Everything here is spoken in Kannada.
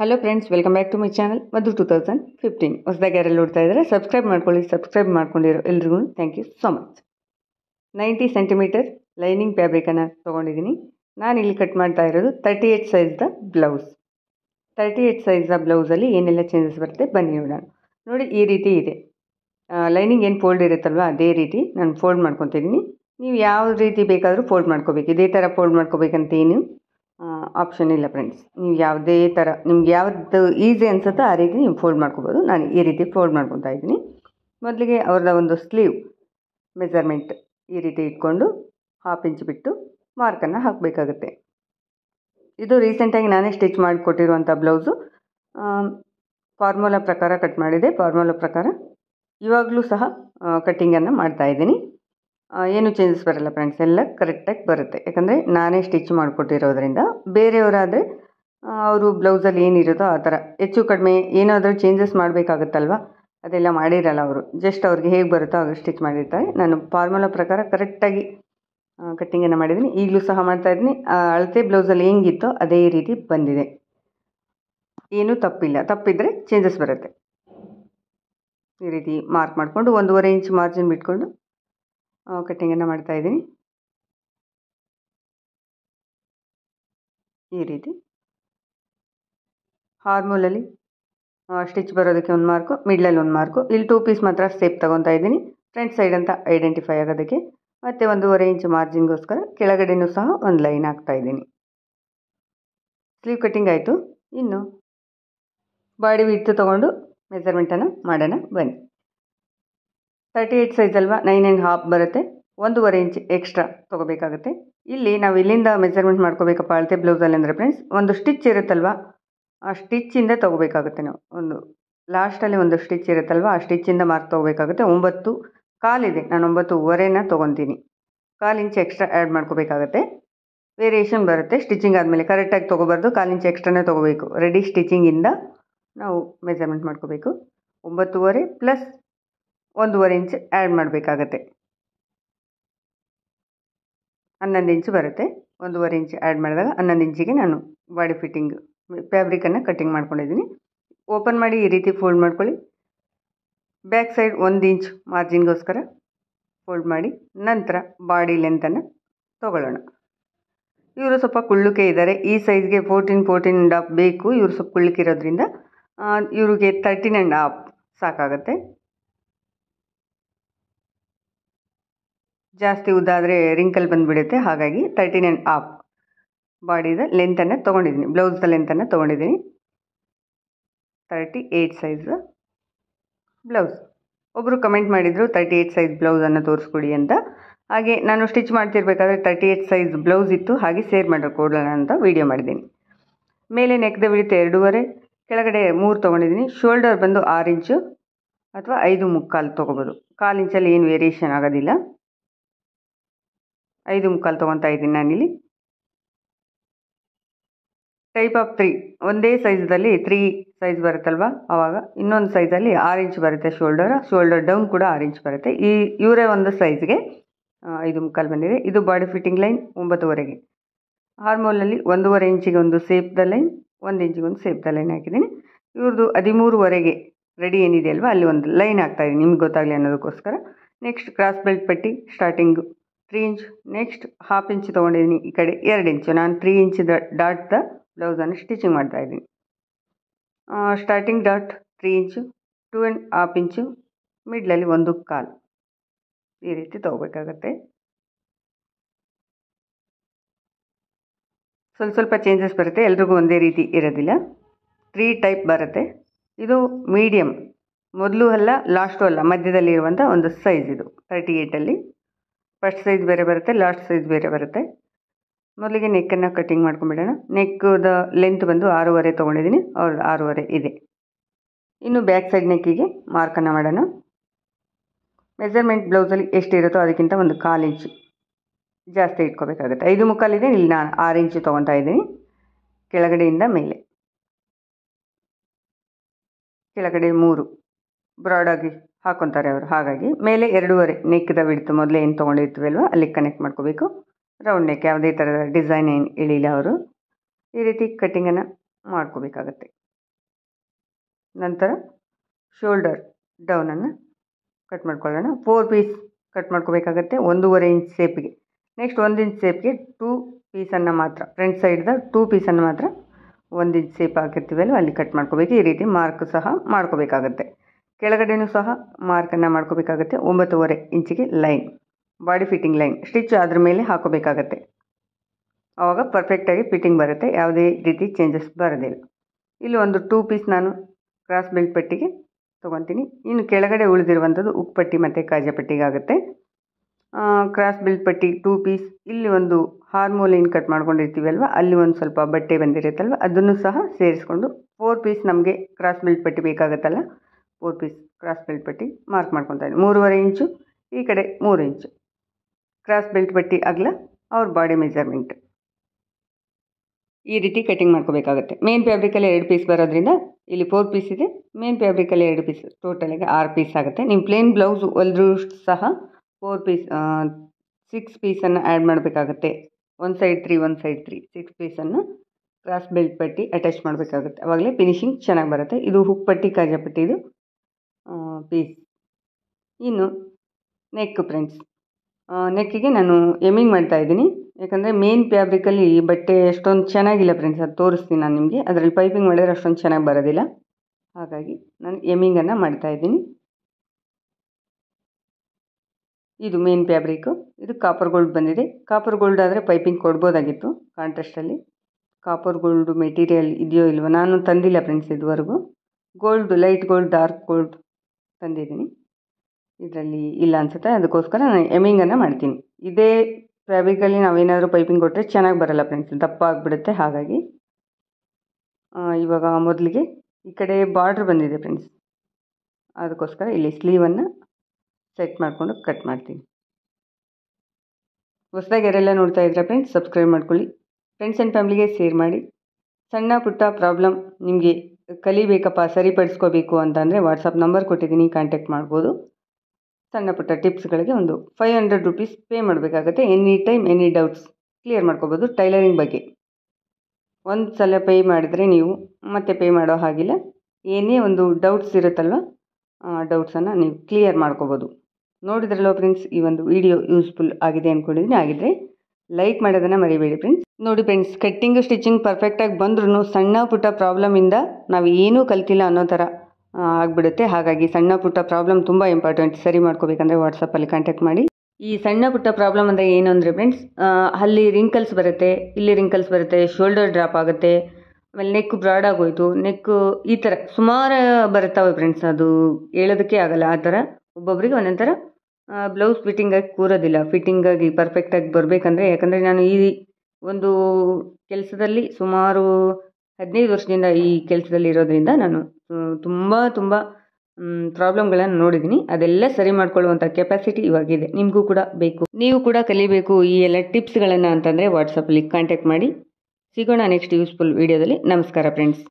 hello friends welcome back to my channel Madhu two thousand fifteen ಹೊಸದಾಗಿ ಯಾರಲ್ಲಿ ನೋಡ್ತಾ ಇದ್ದಾರೆ ಸಬ್ಸ್ಕ್ರೈಬ್ ಮಾಡ್ಕೊಳ್ಳಿ ಸಬ್ಸ್ಕ್ರೈಬ್ ಮಾಡ್ಕೊಂಡಿರೋ ಎಲ್ರಿಗೂ thank you so much ninety centimetre lining ಫ್ಯಾಬ್ರಿಕನ್ನು ತೊಗೊಂಡಿದ್ದೀನಿ ನಾನು ಇಲ್ಲಿ ಕಟ್ ಮಾಡ್ತಾ ಇರೋದು ತರ್ಟಿ ಏಯ್ಟ್ ಸೈಜ್ದ ಬ್ಲೌಸ್ ತರ್ಟಿ ಏಯ್ಟ್ ಸೈಜ್ದ ಬ್ಲೌಸಲ್ಲಿ ಏನೆಲ್ಲ ಚೇಂಜಸ್ ಬರುತ್ತೆ ಬನ್ನಿ ನೋಡೋಣ ನೋಡಿ ಈ ರೀತಿ ಇದೆ ಲೈನಿಂಗ್ ಏನು ಫೋಲ್ಡ್ ಇರುತ್ತಲ್ವ ಅದೇ ರೀತಿ ನಾನು ಫೋಲ್ಡ್ ಮಾಡ್ಕೊತಿದ್ದೀನಿ ನೀವು ಯಾವ ರೀತಿ ಬೇಕಾದರೂ ಫೋಲ್ಡ್ ಮಾಡ್ಕೋಬೇಕು ಇದೇ ಥರ ಫೋಲ್ಡ್ ಏನು ಆಪ್ಷನ್ ಇಲ್ಲ ಫ್ರೆಂಡ್ಸ್ ನೀವು ಯಾವುದೇ ಥರ ನಿಮ್ಗೆ ಯಾವ್ದು ಈಸಿ ಅನ್ಸುತ್ತೋ ಆ ರೀತಿ ನೀವು ಫೋಲ್ಡ್ ಮಾಡ್ಕೋಬೋದು ನಾನು ಈ ರೀತಿ ಫೋಲ್ಡ್ ಮಾಡ್ಕೊತಾ ಇದ್ದೀನಿ ಮೊದಲಿಗೆ ಅವ್ರದ್ದ ಒಂದು ಸ್ಲೀವ್ ಮೆಜರ್ಮೆಂಟ್ ಈ ರೀತಿ ಇಟ್ಕೊಂಡು ಹಾಫ್ ಇಂಚ್ ಬಿಟ್ಟು ಮಾರ್ಕನ್ನು ಹಾಕಬೇಕಾಗುತ್ತೆ ಇದು ರೀಸೆಂಟಾಗಿ ನಾನೇ ಸ್ಟಿಚ್ ಮಾಡಿಕೊಟ್ಟಿರುವಂಥ ಬ್ಲೌಸು ಫಾರ್ಮುಲಾ ಪ್ರಕಾರ ಕಟ್ ಮಾಡಿದೆ ಫಾರ್ಮುಲಾ ಪ್ರಕಾರ ಇವಾಗಲೂ ಸಹ ಕಟ್ಟಿಂಗನ್ನು ಇದ್ದೀನಿ ಏನು ಚೇಂಜಸ್ ಬರಲ್ಲ ಫ್ರೆಂಡ್ಸ್ ಎಲ್ಲ ಕರೆಕ್ಟಾಗಿ ಬರುತ್ತೆ ಯಾಕಂದರೆ ನಾನೇ ಸ್ಟಿಚ್ ಮಾಡಿಕೊಟ್ಟಿರೋದ್ರಿಂದ ಬೇರೆಯವರಾದರೆ ಅವರು ಬ್ಲೌಸಲ್ಲಿ ಏನಿರುತ್ತೋ ಆ ಥರ ಹೆಚ್ಚು ಕಡಿಮೆ ಏನಾದರೂ ಚೇಂಜಸ್ ಮಾಡಬೇಕಾಗುತ್ತಲ್ವ ಅದೆಲ್ಲ ಮಾಡಿರಲ್ಲ ಅವರು ಜಸ್ಟ್ ಅವ್ರಿಗೆ ಹೇಗೆ ಬರುತ್ತೋ ಹಾಗೆ ಸ್ಟಿಚ್ ಮಾಡಿರ್ತಾರೆ ನಾನು ಫಾರ್ಮುಲಾ ಪ್ರಕಾರ ಕರೆಕ್ಟಾಗಿ ಕಟ್ಟಿಂಗನ್ನು ಮಾಡಿದ್ದೀನಿ ಈಗಲೂ ಸಹ ಮಾಡ್ತಾಯಿದ್ದೀನಿ ಅಳತೆ ಬ್ಲೌಸಲ್ಲಿ ಹೆಂಗಿತ್ತೋ ಅದೇ ರೀತಿ ಬಂದಿದೆ ಏನೂ ತಪ್ಪಿಲ್ಲ ತಪ್ಪಿದ್ರೆ ಚೇಂಜಸ್ ಬರುತ್ತೆ ಈ ರೀತಿ ಮಾರ್ಕ್ ಮಾಡಿಕೊಂಡು ಒಂದೂವರೆ ಇಂಚ್ ಮಾರ್ಜಿನ್ ಬಿಟ್ಕೊಂಡು ಕಟ್ಟಿಂಗನ್ನು ಇದ್ದೀನಿ ಈ ರೀತಿ ಹಾರ್ಮೋಲಲ್ಲಿ ಸ್ಟಿಚ್ ಬರೋದಕ್ಕೆ ಒಂದು ಮಾರ್ಕು ಮಿಡ್ಲಲ್ಲಿ ಒಂದು ಮಾರ್ಕು ಇಲ್ಲಿ ಟೂ ಪೀಸ್ ಮಾತ್ರ ಸ್ಟೇಪ್ ತೊಗೊತಾ ಇದ್ದೀನಿ ಫ್ರಂಟ್ ಸೈಡ್ ಅಂತ ಐಡೆಂಟಿಫೈ ಆಗೋದಕ್ಕೆ ಮತ್ತು ಒಂದೂವರೆ ಇಂಚ್ ಮಾರ್ಜಿನ್ಗೋಸ್ಕರ ಕೆಳಗಡೆನೂ ಸಹ ಒಂದು ಲೈನ್ ಹಾಕ್ತಾ ಇದ್ದೀನಿ ಸ್ಲೀವ್ ಕಟ್ಟಿಂಗ್ ಆಯಿತು ಇನ್ನು ಬಾಡಿ ವಿಡ್ತ್ ತೊಗೊಂಡು ಮೆಸರ್ಮೆಂಟನ್ನು ಮಾಡೋಣ ಬನ್ನಿ ತರ್ಟಿ ಏಯ್ಟ್ ಸೈಜ್ ಅಲ್ವಾ ನೈನ್ ಆ್ಯಂಡ್ ಹಾಫ್ ಬರುತ್ತೆ ಒಂದೂವರೆ ಇಂಚ್ ಎಕ್ಸ್ಟ್ರಾ ತೊಗೋಬೇಕಾಗುತ್ತೆ ಇಲ್ಲಿ ನಾವು ಇಲ್ಲಿಂದ ಮೆಜರ್ಮೆಂಟ್ ಮಾಡ್ಕೋಬೇಕಪ್ಪ ಅಳತೆ ಬ್ಲೌಸಲ್ಲಿ ಅಂದರೆ ಫ್ರೆಂಡ್ಸ್ ಒಂದು ಸ್ಟಿಚ್ ಇರುತ್ತಲ್ವ ಆ ಸ್ಟಿಚ್ಚಿಂದ ತೊಗೋಬೇಕಾಗುತ್ತೆ ನಾವು ಒಂದು ಲಾಸ್ಟಲ್ಲಿ ಒಂದು ಸ್ಟಿಚ್ ಇರುತ್ತಲ್ವ ಆ ಸ್ಟಿಚ್ಚಿಂದ ಮಾರ್ಕ್ ತೊಗೋಬೇಕಾಗುತ್ತೆ ಒಂಬತ್ತು ಕಾಲಿದೆ ನಾನು ಒಂಬತ್ತುವರೆನ ತೊಗೊತೀನಿ ಕಾಲು ಎಕ್ಸ್ಟ್ರಾ ಆ್ಯಡ್ ಮಾಡ್ಕೋಬೇಕಾಗುತ್ತೆ ವೇರಿಯೇಷನ್ ಬರುತ್ತೆ ಸ್ಟಿಚಿಂಗ್ ಆದಮೇಲೆ ಕರೆಕ್ಟಾಗಿ ತೊಗೋಬಾರ್ದು ಕಾಲು ಇಂಚ್ ಎಕ್ಸ್ಟ್ರಾನೇ ತೊಗೋಬೇಕು ರೆಡಿ ಸ್ಟಿಚಿಂಗಿಂದ ನಾವು ಮೆಜರ್ಮೆಂಟ್ ಮಾಡ್ಕೋಬೇಕು ಒಂಬತ್ತುವರೆ ಪ್ಲಸ್ ಒಂದೂವರೆ ಇಂಚ್ ಆ್ಯಡ್ ಮಾಡಬೇಕಾಗತ್ತೆ ಹನ್ನೊಂದು ಇಂಚ್ ಬರುತ್ತೆ ಒಂದೂವರೆ ಇಂಚ್ ಆ್ಯಡ್ ಮಾಡಿದಾಗ ಹನ್ನೊಂದು ಇಂಚಿಗೆ ನಾನು ಬಾಡಿ ಫಿಟ್ಟಿಂಗ್ ಫ್ಯಾಬ್ರಿಕನ್ನು ಕಟ್ಟಿಂಗ್ ಮಾಡ್ಕೊಂಡಿದ್ದೀನಿ ಓಪನ್ ಮಾಡಿ ಈ ರೀತಿ ಫೋಲ್ಡ್ ಮಾಡ್ಕೊಳ್ಳಿ ಬ್ಯಾಕ್ ಸೈಡ್ ಒಂದು ಇಂಚ್ ಮಾರ್ಜಿನ್ಗೋಸ್ಕರ ಫೋಲ್ಡ್ ಮಾಡಿ ನಂತರ ಬಾಡಿ ಲೆಂತನ್ನು ತಗೊಳ್ಳೋಣ ಇವರು ಸ್ವಲ್ಪ ಕುಳ್ಳುಕೆ ಇದ್ದಾರೆ ಈ ಸೈಜ್ಗೆ ಫೋರ್ಟೀನ್ ಫೋರ್ಟೀನ್ ಆ್ಯಂಡ್ ಹಾಫ್ ಬೇಕು ಇವರು ಸ್ವಲ್ಪ ಕುಳ್ಳುಕಿರೋದ್ರಿಂದ ಇವ್ರಿಗೆ ತರ್ಟೀನ್ ಆ್ಯಂಡ್ ಆಫ್ ಸಾಕಾಗುತ್ತೆ ಜಾಸ್ತಿ ಉದ್ದ ಆದರೆ ರಿಂಕಲ್ ಬಂದುಬಿಡುತ್ತೆ ಹಾಗಾಗಿ ತರ್ಟಿ ನೈನ್ ಆಫ್ ಬಾಡಿದ ಲೆಂತನ್ನು ತೊಗೊಂಡಿದ್ದೀನಿ ಬ್ಲೌಸ್ದ ಲೆಂತನ್ನು ತೊಗೊಂಡಿದ್ದೀನಿ ತರ್ಟಿ ಏಯ್ಟ್ ಸೈಜ್ ಬ್ಲೌಸ್ ಒಬ್ಬರು ಕಮೆಂಟ್ ಮಾಡಿದರು ತರ್ಟಿ ಏಯ್ಟ್ ಸೈಜ್ ಬ್ಲೌಸನ್ನು ತೋರಿಸ್ಕೊಡಿ ಅಂತ ಹಾಗೆ ನಾನು ಸ್ಟಿಚ್ ಮಾಡ್ತಿರ್ಬೇಕಾದ್ರೆ ತರ್ಟಿ ಏಯ್ಟ್ ಸೈಜ್ ಬ್ಲೌಸ್ ಇತ್ತು ಹಾಗೆ ಸೇರ್ ಕೊಡೋಣ ಅಂತ ವಿಡಿಯೋ ಮಾಡಿದ್ದೀನಿ ಮೇಲೆ ನೆಕ್ದ ಬಿಡುತ್ತೆ ಎರಡೂವರೆ ಕೆಳಗಡೆ ಮೂರು ತೊಗೊಂಡಿದ್ದೀನಿ ಶೋಲ್ಡರ್ ಬಂದು ಆರು ಇಂಚು ಅಥವಾ ಐದು ಮುಕ್ಕಾಲು ತೊಗೋಬೋದು ಕಾಲು ಇಂಚಲ್ಲಿ ಏನು ವೇರಿಯೇಷನ್ ಆಗೋದಿಲ್ಲ ಐದು ಮುಕ್ಕಾಲು ತೊಗೊತಾ ಇದ್ದೀನಿ ನಾನಿಲ್ಲಿ ಟೈಪ್ ಆಫ್ ತ್ರೀ ಒಂದೇ ಸೈಜ್ದಲ್ಲಿ ತ್ರೀ ಸೈಜ್ ಬರುತ್ತಲ್ವ ಆವಾಗ ಇನ್ನೊಂದು ಸೈಜಲ್ಲಿ ಆರು ಇಂಚ್ ಬರುತ್ತೆ ಶೋಲ್ಡರ್ ಶೋಲ್ಡರ್ ಡೌನ್ ಕೂಡ ಆರು ಇಂಚ್ ಬರುತ್ತೆ ಈ ಇವರೇ ಒಂದು ಸೈಜ್ಗೆ ಐದು ಮುಕ್ಕಾಲು ಬಂದಿದೆ ಇದು ಬಾಡಿ ಫಿಟ್ಟಿಂಗ್ ಲೈನ್ ಒಂಬತ್ತುವರೆಗೆ ಹಾರ್ಮೋಲಲ್ಲಿ ಒಂದೂವರೆ ಇಂಚಿಗೆ ಒಂದು ಸೇಪ್ದ ಲೈನ್ ಒಂದು ಇಂಚಿಗೆ ಒಂದು ಸೇಪ್ದ ಲೈನ್ ಹಾಕಿದ್ದೀನಿ ಇವ್ರದ್ದು ಹದಿಮೂರುವರೆಗೆ ರೆಡಿ ಏನಿದೆ ಅಲ್ವಾ ಅಲ್ಲಿ ಒಂದು ಲೈನ್ ಇದ್ದೀನಿ ನಿಮ್ಗೆ ಗೊತ್ತಾಗಲಿ ಅನ್ನೋದಕ್ಕೋಸ್ಕರ ನೆಕ್ಸ್ಟ್ ಕ್ರಾಸ್ ಬೆಲ್ಟ್ ಪಟ್ಟಿ starting three inch next half inch ತೊಗೊಂಡಿದ್ದೀನಿ ಈ ಕಡೆ ಎರಡು ಇಂಚು ನಾನು ತ್ರೀ ಇಂಚ್ ಡಾಟ್ದ ಬ್ಲೌಸನ್ನು ಸ್ಟಿಚಿಂಗ್ ಮಾಡ್ತಾಯಿದ್ದೀನಿ starting dot three inch two and half inch ಮಿಡ್ಲಲ್ಲಿ ಒಂದು ಕಾಲ್ ಈ ರೀತಿ ತೊಗೋಬೇಕಾಗತ್ತೆ ಸ್ವಲ್ಪ ಸ್ವಲ್ಪ ಚೇಂಜಸ್ ಬರುತ್ತೆ ಎಲ್ರಿಗೂ ಒಂದೇ ರೀತಿ ಇರೋದಿಲ್ಲ ತ್ರೀ ಟೈಪ್ ಬರುತ್ತೆ ಇದು ಮೀಡಿಯಮ್ ಮೊದಲು ಅಲ್ಲ ಲಾಸ್ಟು ಅಲ್ಲ ಮಧ್ಯದಲ್ಲಿ ಇರುವಂಥ ಒಂದು ಸೈಜ್ ಇದು ತರ್ಟಿ ಏಯ್ಟಲ್ಲಿ ಫಸ್ಟ್ ಸೈಜ್ ಬೇರೆ ಬರುತ್ತೆ ಲಾಸ್ಟ್ ಸೈಜ್ ಬೇರೆ ಬರುತ್ತೆ ಮೊದಲಿಗೆ ನೆಕ್ಕನ್ನು ಕಟ್ಟಿಂಗ್ ಮಾಡ್ಕೊಂಬಿಡೋಣ ನೆಕ್ಕದ ಲೆಂತ್ ಬಂದು ಆರೂವರೆ ತೊಗೊಂಡಿದ್ದೀನಿ ಅವ್ರದ್ದು ಆರೂವರೆ ಇದೆ ಇನ್ನು ಬ್ಯಾಕ್ ಸೈಡ್ ನೆಕ್ಕಿಗೆ ಮಾರ್ಕನ್ನು ಮಾಡೋಣ ಮೆಜರ್ಮೆಂಟ್ ಬ್ಲೌಸಲ್ಲಿ ಎಷ್ಟಿರುತ್ತೋ ಅದಕ್ಕಿಂತ ಒಂದು ಕಾಲು ಇಂಚು ಜಾಸ್ತಿ ಇಟ್ಕೋಬೇಕಾಗುತ್ತೆ ಐದು ಮುಕ್ಕಾಲಿದೆ ಇಲ್ಲಿ ನಾನು ಆರು ಇಂಚು ತೊಗೊತಾ ಇದ್ದೀನಿ ಕೆಳಗಡೆಯಿಂದ ಮೇಲೆ ಕೆಳಗಡೆ ಮೂರು ಬ್ರಾಡಾಗಿ ಹಾಕೊತಾರೆ ಅವರು ಹಾಗಾಗಿ ಮೇಲೆ ಎರಡೂವರೆ ನೆಕ್ಕಿದ ಬಿಡ್ತು ಮೊದಲೇ ಏನು ತೊಗೊಂಡಿರ್ತೀವಲ್ವ ಅಲ್ಲಿಗೆ ಕನೆಕ್ಟ್ ಮಾಡ್ಕೋಬೇಕು ರೌಂಡ್ ನೆಕ್ ಯಾವುದೇ ಥರದ ಡಿಸೈನ್ ಏನು ಇಳಿಲ್ಲ ಅವರು ಈ ರೀತಿ ಕಟ್ಟಿಂಗನ್ನು ಮಾಡ್ಕೋಬೇಕಾಗತ್ತೆ ನಂತರ ಶೋಲ್ಡರ್ ಡೌನನ್ನು ಕಟ್ ಮಾಡ್ಕೊಳ್ಳೋಣ ಫೋರ್ ಪೀಸ್ ಕಟ್ ಮಾಡ್ಕೋಬೇಕಾಗತ್ತೆ ಒಂದೂವರೆ ಇಂಚ್ ಸೇಪಿಗೆ ನೆಕ್ಸ್ಟ್ ಒಂದು ಇಂಚ್ ಸೇಪ್ಗೆ ಟೂ ಪೀಸನ್ನು ಮಾತ್ರ ಫ್ರಂಟ್ ಸೈಡ್ದ ಟೂ ಪೀಸನ್ನು ಮಾತ್ರ ಒಂದು ಇಂಚ್ ಸೇಪ್ ಹಾಕಿರ್ತೀವಲ್ವ ಅಲ್ಲಿ ಕಟ್ ಮಾಡ್ಕೋಬೇಕು ಈ ರೀತಿ ಮಾರ್ಕ್ ಸಹ ಮಾಡ್ಕೋಬೇಕಾಗತ್ತೆ ಕೆಳಗಡೆಯೂ ಸಹ ಮಾರ್ಕನ್ನು ಮಾಡ್ಕೋಬೇಕಾಗತ್ತೆ ಒಂಬತ್ತುವರೆ ಇಂಚಿಗೆ line body fitting line stitch ಅದ್ರ ಮೇಲೆ ಹಾಕೋಬೇಕಾಗತ್ತೆ ಆವಾಗ ಪರ್ಫೆಕ್ಟಾಗಿ ಫಿಟ್ಟಿಂಗ್ ಬರುತ್ತೆ ಯಾವುದೇ ರೀತಿ ಚೇಂಜಸ್ ಬರೋದಿಲ್ಲ ಇಲ್ಲಿ ಒಂದು ಟೂ ಪೀಸ್ ನಾನು ಕ್ರಾಸ್ ಬೆಲ್ಟ್ ಪಟ್ಟಿಗೆ ತೊಗೊತೀನಿ ಇನ್ನು ಕೆಳಗಡೆ ಉಳಿದಿರುವಂಥದ್ದು ಪಟ್ಟಿ ಮತ್ತು ಕಾಜಪಟ್ಟಿಗಾಗುತ್ತೆ ಕ್ರಾಸ್ ಬೆಲ್ಟ್ ಪಟ್ಟಿ ಟೂ ಪೀಸ್ ಇಲ್ಲಿ ಒಂದು ಹಾರ್ಮೋಲಿನ್ ಕಟ್ ಮಾಡ್ಕೊಂಡಿರ್ತೀವಲ್ವ ಅಲ್ಲಿ ಒಂದು ಸ್ವಲ್ಪ ಬಟ್ಟೆ ಬಂದಿರುತ್ತಲ್ವ ಅದನ್ನು ಸಹ ಸೇರಿಸ್ಕೊಂಡು ಫೋರ್ ಪೀಸ್ ನಮಗೆ ಕ್ರಾಸ್ ಬೆಲ್ಟ್ ಪಟ್ಟಿ ಬೇಕಾಗುತ್ತಲ್ಲ ಫೋರ್ ಪೀಸ್ ಕ್ರಾಸ್ ಬೆಲ್ಟ್ ಪಟ್ಟಿ ಮಾರ್ಕ್ ಮಾಡ್ಕೊತಾ ಇದ್ದೀನಿ ಮೂರುವರೆ ಇಂಚು ಈ ಕಡೆ ಮೂರು ಇಂಚು ಕ್ರಾಸ್ ಬೆಲ್ಟ್ ಪಟ್ಟಿ ಅಗಲ ಅವ್ರ ಬಾಡಿ ಮೆಜರ್ಮೆಂಟ್ ಈ ರೀತಿ ಕಟಿಂಗ್ ಮಾಡ್ಕೋಬೇಕಾಗುತ್ತೆ ಮೇನ್ ಫ್ಯಾಬ್ರಿಕಲ್ಲಿ ಎರಡು ಪೀಸ್ ಬರೋದ್ರಿಂದ ಇಲ್ಲಿ ಫೋರ್ ಪೀಸ್ ಇದೆ ಮೇನ್ ಫ್ಯಾಬ್ರಿಕಲ್ಲಿ ಎರಡು ಪೀಸ್ ಟೋಟಲಿಗೆ ಆರು ಪೀಸ್ ಆಗುತ್ತೆ ನಿಮ್ಮ ಪ್ಲೇನ್ ಬ್ಲೌಸ್ ಒಲ್ದ್ರೂ ಸಹ ಫೋರ್ ಪೀಸ್ ಸಿಕ್ಸ್ ಪೀಸನ್ನು ಆ್ಯಡ್ ಮಾಡಬೇಕಾಗುತ್ತೆ one side three one side three six ಪೀಸನ್ನು ಕ್ರಾಸ್ ಬೆಲ್ಟ್ ಪಟ್ಟಿ ಅಟ್ಯಾಚ್ ಮಾಡಬೇಕಾಗುತ್ತೆ ಆವಾಗಲೇ ಫಿನಿಶಿಂಗ್ ಚೆನ್ನಾಗಿ ಬರುತ್ತೆ ಇದು ಹುಕ್ ಪಟ್ಟಿ ಕಾಜಾ ಪಟ್ಟಿ ಇದು ಪೀಸ್ ಇನ್ನು ನೆಕ್ ಫ್ರೆಂಡ್ಸ್ ನೆಕ್ಕಿಗೆ ನಾನು ಎಮ್ಮಿಂಗ್ ಮಾಡ್ತಾ ಇದ್ದೀನಿ ಯಾಕಂದರೆ ಮೇನ್ ಫ್ಯಾಬ್ರಿಕಲ್ಲಿ ಬಟ್ಟೆ ಅಷ್ಟೊಂದು ಚೆನ್ನಾಗಿಲ್ಲ ಫ್ರೆಂಡ್ಸ್ ಅದು ತೋರಿಸ್ತೀನಿ ನಾನು ನಿಮಗೆ ಅದರಲ್ಲಿ ಪೈಪಿಂಗ್ ಮಾಡಿದರೆ ಅಷ್ಟೊಂದು ಚೆನ್ನಾಗಿ ಬರೋದಿಲ್ಲ ಹಾಗಾಗಿ ನಾನು ಎಮಿಂಗನ್ನು ಮಾಡ್ತಾ ಇದ್ದೀನಿ ಇದು ಮೇನ್ ಫ್ಯಾಬ್ರಿಕ್ಕು ಇದು ಕಾಪರ್ ಗೋಲ್ಡ್ ಬಂದಿದೆ ಕಾಪರ್ ಗೋಲ್ಡ್ ಆದರೆ ಪೈಪಿಂಗ್ ಕೊಡ್ಬೋದಾಗಿತ್ತು ಕಾಂಟ್ರಾಸ್ಟಲ್ಲಿ ಕಾಪರ್ ಗೋಲ್ಡ್ ಮೆಟೀರಿಯಲ್ ಇದೆಯೋ ಇಲ್ವೋ ನಾನು ತಂದಿಲ್ಲ ಫ್ರೆಂಡ್ಸ್ ಇದುವರೆಗೂ gold light gold dark gold ತಂದಿದ್ದೀನಿ ಇದರಲ್ಲಿ ಇಲ್ಲ ಅನ್ಸುತ್ತೆ ಅದಕ್ಕೋಸ್ಕರ ನಾನು ಎಮಿಂಗನ್ನು ಮಾಡ್ತೀನಿ ಇದೇ ಫ್ಯಾಬ್ರಿಕಲ್ಲಿ ನಾವೇನಾದರೂ ಪೈಪಿಂಗ್ ಕೊಟ್ಟರೆ ಚೆನ್ನಾಗಿ ಬರಲ್ಲ ಫ್ರೆಂಡ್ಸ್ ದಪ್ಪ ಆಗಿಬಿಡುತ್ತೆ ಹಾಗಾಗಿ ಇವಾಗ ಮೊದಲಿಗೆ ಈ ಕಡೆ ಬಾರ್ಡ್ರ್ ಬಂದಿದೆ ಫ್ರೆಂಡ್ಸ್ ಅದಕ್ಕೋಸ್ಕರ ಇಲ್ಲಿ ಸ್ಲೀವನ್ನು ಸೆಟ್ ಮಾಡಿಕೊಂಡು ಕಟ್ ಮಾಡ್ತೀನಿ ಹೊಸದಾಗಿ ಯಾರೆಲ್ಲ ನೋಡ್ತಾ ಇದ್ದರೆ ಫ್ರೆಂಡ್ಸ್ ಸಬ್ಸ್ಕ್ರೈಬ್ ಮಾಡ್ಕೊಳ್ಳಿ ಫ್ರೆಂಡ್ಸ್ ಆ್ಯಂಡ್ ಫ್ಯಾಮ್ಲಿಗೆ ಶೇರ್ ಮಾಡಿ ಸಣ್ಣ ಪುಟ್ಟ ಪ್ರಾಬ್ಲಮ್ ನಿಮಗೆ ಕಲಿಬೇಕಪ್ಪ ಸರಿಪಡಿಸ್ಕೋಬೇಕು ಅಂತಂದರೆ ವಾಟ್ಸಪ್ ನಂಬರ್ ಕೊಟ್ಟಿದ್ದೀನಿ ಕಾಂಟ್ಯಾಕ್ಟ್ ಮಾಡ್ಬೋದು ಸಣ್ಣ ಪುಟ್ಟ ಟಿಪ್ಸ್ಗಳಿಗೆ ಒಂದು ಫೈವ್ ಹಂಡ್ರೆಡ್ ರುಪೀಸ್ ಪೇ ಮಾಡಬೇಕಾಗತ್ತೆ any time any doubts clear ಮಾಡ್ಕೋಬೋದು ಟೈಲರಿಂಗ್ ಬಗ್ಗೆ ಒಂದು ಸಲ ಪೇ ಮಾಡಿದರೆ ನೀವು ಮತ್ತೆ ಪೇ ಮಾಡೋ ಹಾಗಿಲ್ಲ ಏನೇ ಒಂದು ಡೌಟ್ಸ್ ಇರುತ್ತಲ್ವ ಡೌಟ್ಸನ್ನು ನೀವು ಕ್ಲಿಯರ್ ಮಾಡ್ಕೋಬೋದು ನೋಡಿದ್ರಲ್ಲೋ ಫ್ರೆಂಡ್ಸ್ ಈ ಒಂದು ವಿಡಿಯೋ ಯೂಸ್ಫುಲ್ ಆಗಿದೆ ಅಂದ್ಕೊಂಡಿದ್ದೀನಿ ಆಗಿದ್ದರೆ ಲೈಕ್ ಮಾಡೋದನ್ನು ಮರಿಬೇಡಿ ಫ್ರೆಂಡ್ಸ್ ನೋಡಿ ಫ್ರೆಂಡ್ಸ್ ಕಟ್ಟಿಂಗ್ ಸ್ಟಿಚಿಂಗ್ ಪರ್ಫೆಕ್ಟಾಗಿ ಬಂದ್ರೂ ಸಣ್ಣ ಪುಟ್ಟ ಪ್ರಾಬ್ಲಮಿಂದ ನಾವು ಏನೂ ಕಲ್ತಿಲ್ಲ ಅನ್ನೋ ಥರ ಆಗಿಬಿಡುತ್ತೆ ಹಾಗಾಗಿ ಸಣ್ಣ ಪುಟ್ಟ ಪ್ರಾಬ್ಲಮ್ ತುಂಬ ಇಂಪಾರ್ಟೆಂಟ್ ಸರಿ ಮಾಡ್ಕೋಬೇಕಂದ್ರೆ ವಾಟ್ಸಪ್ಪಲ್ಲಿ ಕಾಂಟ್ಯಾಕ್ಟ್ ಮಾಡಿ ಈ ಸಣ್ಣ ಪುಟ್ಟ ಪ್ರಾಬ್ಲಮ್ ಅಂದರೆ ಏನು ಅಂದರೆ ಫ್ರೆಂಡ್ಸ್ ಅಲ್ಲಿ ರಿಂಕಲ್ಸ್ ಬರುತ್ತೆ ಇಲ್ಲಿ ರಿಂಕಲ್ಸ್ ಬರುತ್ತೆ ಶೋಲ್ಡರ್ ಡ್ರಾಪ್ ಆಗುತ್ತೆ ಆಮೇಲೆ ನೆಕ್ ಬ್ರಾಡ್ ಆಗೋಯ್ತು ನೆಕ್ ಈ ಥರ ಸುಮಾರು ಬರುತ್ತವೆ ಫ್ರೆಂಡ್ಸ್ ಅದು ಹೇಳೋದಕ್ಕೆ ಆಗಲ್ಲ ಆ ಥರ ಒಬ್ಬೊಬ್ರಿಗೆ ಒಂದೊಂದು ಥರ ಬ್ಲೌಸ್ ಫಿಟ್ಟಿಂಗಾಗಿ ಕೂರೋದಿಲ್ಲ ಫಿಟ್ಟಿಂಗಾಗಿ ಪರ್ಫೆಕ್ಟಾಗಿ ಬರಬೇಕಂದ್ರೆ ಯಾಕಂದರೆ ನಾನು ಈ ಒಂದು ಕೆಲಸದಲ್ಲಿ ಸುಮಾರು ಹದಿನೈದು ವರ್ಷದಿಂದ ಈ ಕೆಲಸದಲ್ಲಿ ಇರೋದರಿಂದ ನಾನು ತುಂಬ ತುಂಬ ಪ್ರಾಬ್ಲಮ್ಗಳನ್ನು ನೋಡಿದ್ದೀನಿ ಅದೆಲ್ಲ ಸರಿ ಮಾಡ್ಕೊಳ್ಳುವಂಥ ಕೆಪಾಸಿಟಿ ಇವಾಗಿದೆ ನಿಮಗೂ ಕೂಡ ಬೇಕು ನೀವು ಕೂಡ ಕಲಿಬೇಕು ಈ ಎಲ್ಲ ಟಿಪ್ಸ್ಗಳನ್ನು ಅಂತಂದರೆ ವಾಟ್ಸಪ್ಪಲ್ಲಿ ಕಾಂಟ್ಯಾಕ್ಟ್ ಮಾಡಿ ಸಿಗೋಣ ನೆಕ್ಸ್ಟ್ ಯೂಸ್ಫುಲ್ ವಿಡಿಯೋದಲ್ಲಿ ನಮಸ್ಕಾರ ಫ್ರೆಂಡ್ಸ್